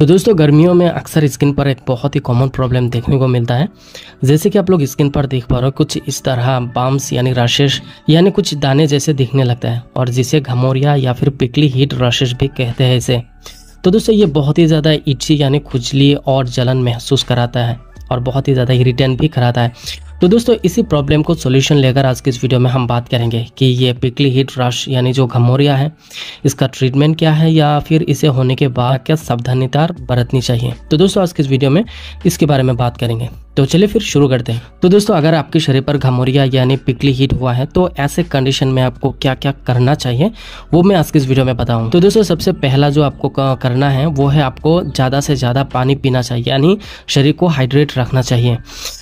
तो दोस्तों गर्मियों में अक्सर स्किन पर एक बहुत ही कॉमन प्रॉब्लम देखने को मिलता है जैसे कि आप लोग स्किन पर देख पा रहे हो कुछ इस तरह बाम्स यानी राशेस यानी कुछ दाने जैसे दिखने लगता है और जिसे घमोरिया या फिर पिकली हीट राशेस भी कहते हैं इसे तो दोस्तों ये बहुत ही ज़्यादा इच्छी यानी खुजली और जलन महसूस कराता है और बहुत ही ज़्यादा इरीटेंट भी कराता है तो दोस्तों इसी प्रॉब्लम को सोल्यूशन लेकर आज के इस वीडियो में हम बात करेंगे कि ये पिकली हिट रश यानी जो घमोरिया है इसका ट्रीटमेंट क्या है या फिर इसे होने के बाद क्या सावधानीता बरतनी चाहिए तो दोस्तों आज के इस वीडियो में इसके बारे में बात करेंगे तो चलिए फिर शुरू करते हैं तो दोस्तों अगर आपके शरीर पर घमोरिया यानी पिकली हीट हुआ है तो ऐसे कंडीशन में आपको क्या क्या करना चाहिए वो मैं आज के इस वीडियो में बताऊँ तो दोस्तों सबसे पहला जो आपको करना है वो है आपको ज़्यादा से ज़्यादा पानी पीना चाहिए यानी शरीर को हाइड्रेट रखना चाहिए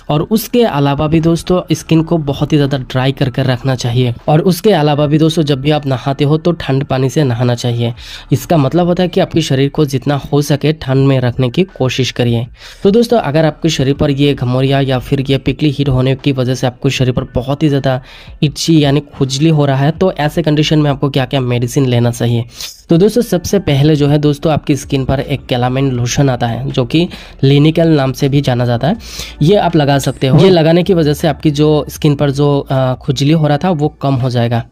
और उसके अलावा भी दोस्तों स्किन को बहुत ही ज़्यादा ड्राई कर कर रखना चाहिए और उसके अलावा भी दोस्तों जब भी आप नहाते हो तो ठंड पानी से नहाना चाहिए इसका मतलब होता है कि आपके शरीर को जितना हो सके ठंड में रखने की कोशिश करिए तो दोस्तों अगर आपके शरीर पर ये घमोरिया या फिर ये पिकली हीट होने की वजह से आपके शरीर पर बहुत ही ज़्यादा इच्छी यानी खुजली हो रहा है तो ऐसे कंडीशन में आपको क्या क्या मेडिसिन लेना चाहिए तो दोस्तों सबसे पहले जो है दोस्तों आपकी स्किन पर एक कैलामेंट लोशन आता है जो कि लिनिकल नाम से भी जाना जाता है ये आप लगा सकते हो ये लगाने की वजह से आपकी जो स्किन पर जो खुजली हो रहा था वो कम हो जाएगा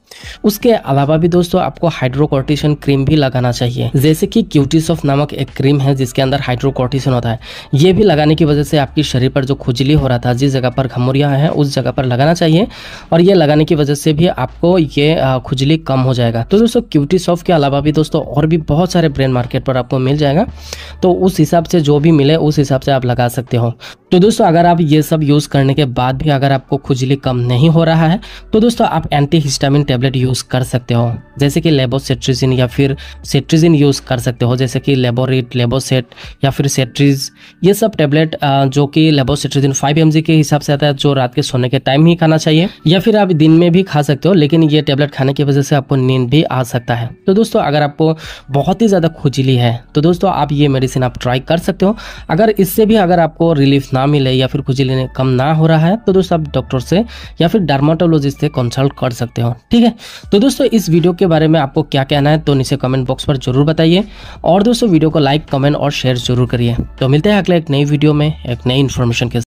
उसके अलावा भी दोस्तों आपको हाइड्रोकोर्टिशन क्रीम भी लगाना चाहिए जैसे कि क्यूटिस ऑफ नामक एक क्रीम है जिसके अंदर हाइड्रोकोर्टिशन होता है ये भी लगाने की वजह से आपकी शरीर पर जो खुजली हो रहा था जिस जगह पर घमोरिया है उस जगह पर लगाना चाहिए और ये लगाने की वजह से भी आपको ये खुजली कम हो जाएगा तो दोस्तों क्यूटी ऑफ के अलावा भी दोस्तों दोस्तों और भी बहुत सारे ब्रेन मार्केट पर आपको मिल जाएगा तो उस हिसाब से जो भी मिले उस हिसाब से आप लगा सकते हो तो दोस्तों अगर आप ये सब यूज़ करने के बाद भी अगर आपको खुजली कम नहीं हो रहा है तो दोस्तों आप एंटी हिस्टामिन टेबलेट यूज़ कर सकते हो जैसे कि लेबोसेट्रिजिन या फिर सेट्रिजिन यूज़ कर सकते हो जैसे कि लेबोरेट लेबोसेट या फिर सेट्रिज ये सब टेबलेट जो कि लेबोसेट्रिजिन फाइव एम के हिसाब से आता है जो रात के सोने के टाइम ही खाना चाहिए या फिर आप दिन में भी खा सकते हो लेकिन ये टेबलेट खाने की वजह से आपको नींद भी आ सकता है तो दोस्तों अगर आप आप बहुत ही ज़्यादा खुजली है तो दोस्तों आप ये मेडिसिन आप ट्राई कर सकते हो अगर इससे भी अगर आपको रिलीफ ना मिले या फिर खुजली कम ना हो रहा है तो दोस्तों आप डॉक्टर से या फिर डर्माटोलॉजिस्ट से कंसल्ट कर सकते हो ठीक है तो दोस्तों इस वीडियो के बारे में आपको क्या कहना है तो नीचे कमेंट बॉक्स पर जरूर बताइए और दोस्तों वीडियो को लाइक कमेंट और शेयर जरूर करिए तो मिलते हैं अगले एक नई वीडियो में एक नई इन्फॉर्मेशन के